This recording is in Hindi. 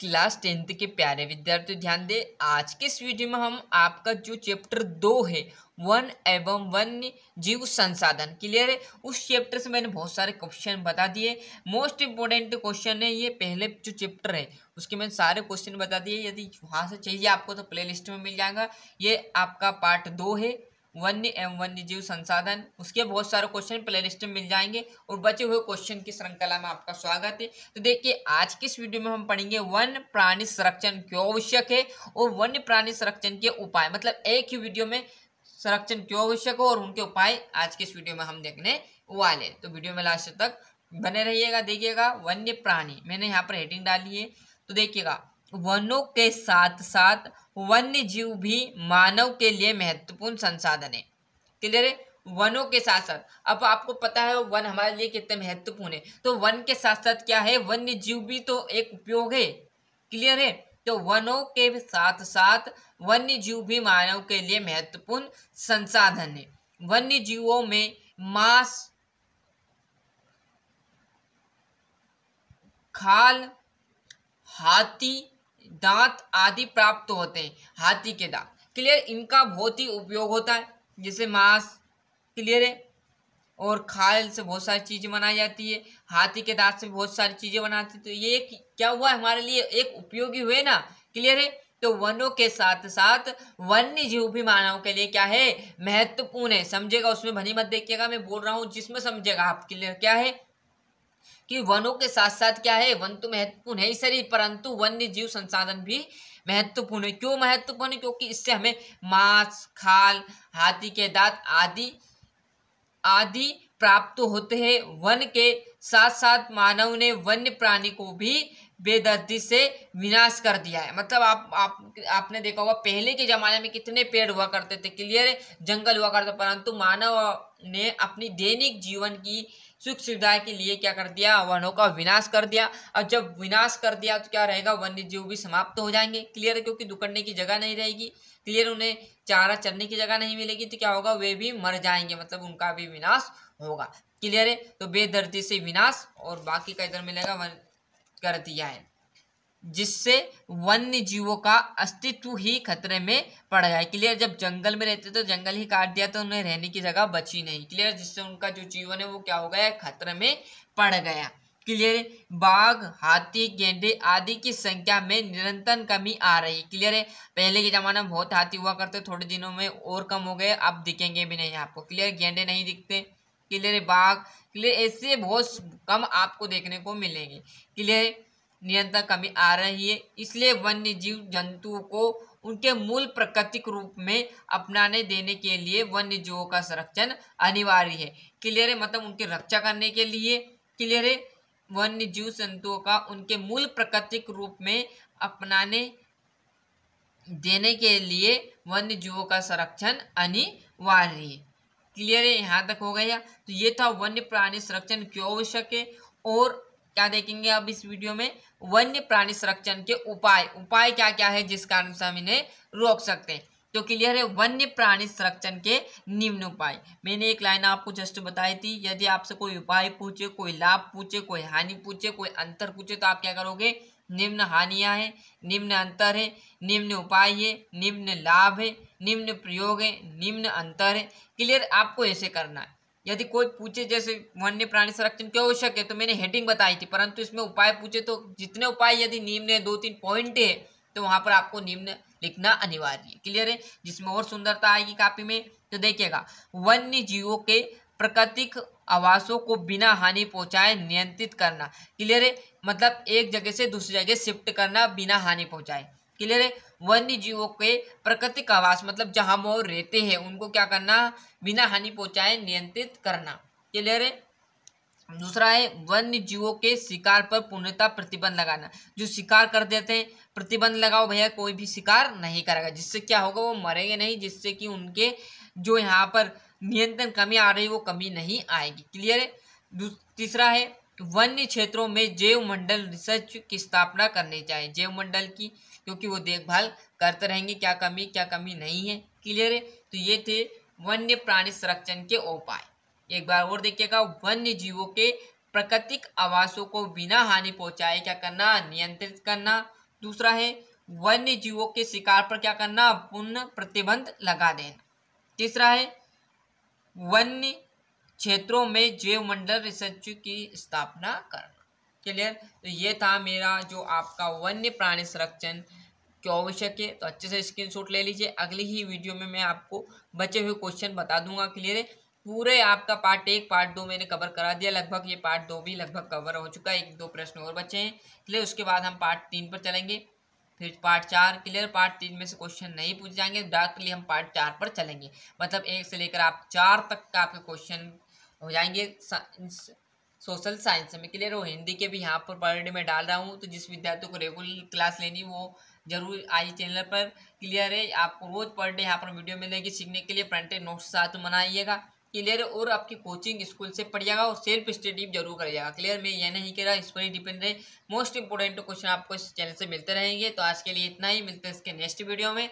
क्लास टेंथ के प्यारे विद्यार्थी ध्यान दें आज के इस वीडियो में हम आपका जो चैप्टर दो है वन एवं वन्य जीव संसाधन क्लियर है उस चैप्टर से मैंने बहुत सारे क्वेश्चन बता दिए मोस्ट इंपॉर्टेंट क्वेश्चन है ये पहले जो चैप्टर है उसके मैंने सारे क्वेश्चन बता दिए यदि वहाँ से चाहिए आपको तो प्ले लिस्ट में मिल जाएगा ये आपका पार्ट दो है वन्य एवं वन्य जीव संसाधन उसके बहुत सारे क्वेश्चन प्ले लिस्ट में मिल जाएंगे और बचे हुए क्वेश्चन की श्रृंखला में आपका स्वागत है तो देखिए आज की इस वीडियो में हम पढ़ेंगे वन प्राणी संरक्षण क्यों आवश्यक है और वन्य प्राणी संरक्षण के उपाय मतलब एक ही वीडियो में संरक्षण क्यों आवश्यक हो और उनके उपाय आज के इस वीडियो में हम देखने वाले तो वीडियो में लास्ट तक बने रहिएगा देखिएगा वन्य प्राणी मैंने यहाँ पर हेडिंग डाली है तो देखिएगा वनों के साथ साथ वन्य जीव भी मानव के लिए महत्वपूर्ण संसाधन है क्लियर है वनों के साथ साथ अब आपको पता है वन हमारे लिए कितने महत्वपूर्ण है तो वन के साथ साथ क्या है वन्य जीव भी तो एक उपयोग है क्लियर है तो वनों के साथ साथ वन्य जीव भी मानव के लिए महत्वपूर्ण संसाधन है वन्य जीवों में मांस खाल हाथी दांत आदि प्राप्त होते हैं हाथी के दांत क्लियर इनका बहुत ही उपयोग होता है जैसे मांस क्लियर है और खाल से बहुत सारी चीज़ें बनाई जाती है हाथी के दांत से बहुत सारी चीज़ें बनाती तो ये क्या हुआ हमारे लिए एक उपयोगी हुए ना क्लियर है तो वनों के साथ साथ वन्य जीव भी मानव के लिए क्या है महत्वपूर्ण है समझेगा उसमें भनी मत देखिएगा मैं बोल रहा हूँ जिसमें समझेगा आप क्लियर क्या है कि वनों के साथ साथ क्या है वन तो महत्वपूर्ण है ही परंतु वन्य जीव संसाधन भी महत्वपूर्ण है क्यों महत्वपूर्ण है क्योंकि इससे हमें मांस खाल हाथी के दांत आदि आदि प्राप्त होते हैं वन के साथ साथ मानव ने वन्य प्राणी को भी बेदर्दी से विनाश कर दिया है मतलब आप आप आपने देखा होगा पहले के ज़माने में कितने पेड़ हुआ करते थे क्लियर जंगल हुआ करते परंतु मानव ने अपनी दैनिक जीवन की सुख सुविधाएं के लिए क्या कर दिया वनों का विनाश कर दिया और जब विनाश कर दिया तो क्या रहेगा वन्य जीव भी समाप्त हो जाएंगे क्लियर है क्योंकि दुकड़ने की जगह नहीं रहेगी क्लियर उन्हें चारा चरने की जगह नहीं मिलेगी तो क्या होगा वे भी मर जाएंगे मतलब उनका भी विनाश होगा क्लियर है तो बेदर्दी से विनाश और बाकी का इधर मिलेगा वन कर दिया है जिससे वन्य जीवों का अस्तित्व ही खतरे में पड़ गया क्लियर जब जंगल में रहते तो जंगल ही काट दिया तो उन्हें रहने की जगह बची नहीं क्लियर जिससे उनका जो जीवन है वो क्या हो गया खतरे में पड़ गया क्लियर बाघ हाथी गेंडे आदि की संख्या में निरंतर कमी आ रही क्लियर है पहले के ज़माने में बहुत हाथी हुआ करते थोड़े दिनों में और कम हो गए अब दिखेंगे भी नहीं आपको क्लियर गेंडे नहीं दिखते क्लियर बाघ क्लियर ऐसे बहुत कम आपको देखने को मिलेंगे क्लियर निरंतर कमी आ रही है इसलिए वन्य जीव जंतुओं को उनके मूल प्राकृतिक रूप में अपनाने देने के लिए वन्य जीवों का संरक्षण अनिवार्य है क्लियर है मतलब उनकी रक्षा करने के लिए क्लियर है वन्य जीव जंतुओं का उनके मूल प्राकृतिक रूप में अपनाने देने के लिए वन्य जीवों का संरक्षण अनिवार्य है क्लियर है यहाँ तक हो गया तो ये था वन्य प्राणी संरक्षण क्यों आवश्यक है और क्या देखेंगे अब इस वीडियो में वन्य प्राणी संरक्षण के उपाय उपाय क्या क्या है जिस कारण से हम इन्हें रोक सकते हैं तो क्लियर है वन्य प्राणी संरक्षण के निम्न उपाय मैंने एक लाइन आपको जस्ट बताई थी यदि आपसे कोई उपाय पूछे कोई लाभ पूछे कोई हानि पूछे कोई अंतर पूछे तो आप क्या करोगे निम्न हानियां हैं निम्न अंतर है निम्न उपाय है निम्न लाभ है निम्न प्रयोग है निम्न अंतर है क्लियर आपको ऐसे करना है यदि कोई पूछे जैसे वन्य प्राणी संरक्षण क्यों आवश्यक है तो मैंने हेडिंग बताई थी परंतु इसमें उपाय पूछे तो जितने उपाय यदि निम्न है दो तीन पॉइंट है तो वहां पर आपको निम्न लिखना अनिवार्य है क्लियर है जिसमें और सुंदरता आएगी कापी में तो देखिएगा वन्य जीवों के प्राकृतिक आवासों को बिना हानि पहुंचाए नियंत्रित करना क्लियर है मतलब एक जगह से दूसरी जगह शिफ्ट करना बिना हानि पहुंचाए क्लियर है वन्य जीवों के प्राकृतिक आवास मतलब जहां मोर रहते हैं उनको क्या करना बिना हानि पहुंचाए नियंत्रित करना क्लियर है दूसरा है वन्य जीवों के शिकार पर पूर्णतः प्रतिबंध लगाना जो शिकार कर देते हैं प्रतिबंध लगाओ भैया कोई भी शिकार नहीं करेगा जिससे क्या होगा वो मरेंगे नहीं जिससे कि उनके जो यहाँ पर नियंत्रण कमी आ रही वो कमी नहीं आएगी क्लियर है तीसरा है तो वन्य क्षेत्रों में जैव मंडल रिसर्च की स्थापना करनी चाहिए जैव मंडल की क्योंकि वो देखभाल करते रहेंगे क्या कमी क्या कमी नहीं है क्लियर है तो ये थे वन्य प्राणी संरक्षण के उपाय एक बार और देखिएगा वन्य जीवों के प्राकृतिक आवासों को बिना हानि पहुंचाए क्या करना नियंत्रित करना दूसरा है वन्य जीवों के शिकार पर क्या करना पूर्ण प्रतिबंध लगा देना तीसरा है वन्य क्षेत्रों में मंडल रिसर्च की स्थापना करना क्लियर तो ये था मेरा जो आपका वन्य प्राणी संरक्षण क्यों आवश्यक है तो अच्छे से स्क्रीनशॉट ले लीजिए अगली ही वीडियो में मैं आपको बचे हुए क्वेश्चन बता दूंगा क्लियर है पूरे आपका पार्ट एक पार्ट दो मैंने कवर करा दिया लगभग ये पार्ट दो भी लगभग कवर हो चुका है एक दो प्रश्न और बचे हैं क्लियर उसके बाद हम पार्ट तीन पर चलेंगे फिर पार्ट चार क्लियर पार्ट तीन में से क्वेश्चन नहीं पूछ जाएंगे डायरेक्टली हम पार्ट चार पर चलेंगे मतलब एक से लेकर आप चार तक का आपके क्वेश्चन हो जाएंगे सोशल साइंस में क्लियर हो हिंदी के भी यहाँ पर डे में डाल रहा हूँ तो जिस विद्यार्थियों को रेगुलर क्लास लेनी वो जरूर आई चैनल पर क्लियर है आपको रोज पर डे यहाँ पर वीडियो मिलेगी सीखने के लिए प्रिंटेड नोट्स साथ मनाइएगा क्लियर और आपकी कोचिंग स्कूल से पढ़िएगा और सेल्फ स्टडी जरूर करिएगा क्लियर मैं यह नहीं कह रहा इस पर ही डिपेंड रहे मोस्ट इंपोर्टेंट क्वेश्चन आपको इस चैनल से मिलते रहेंगे तो आज के लिए इतना ही मिलते हैं इसके नेक्स्ट वीडियो में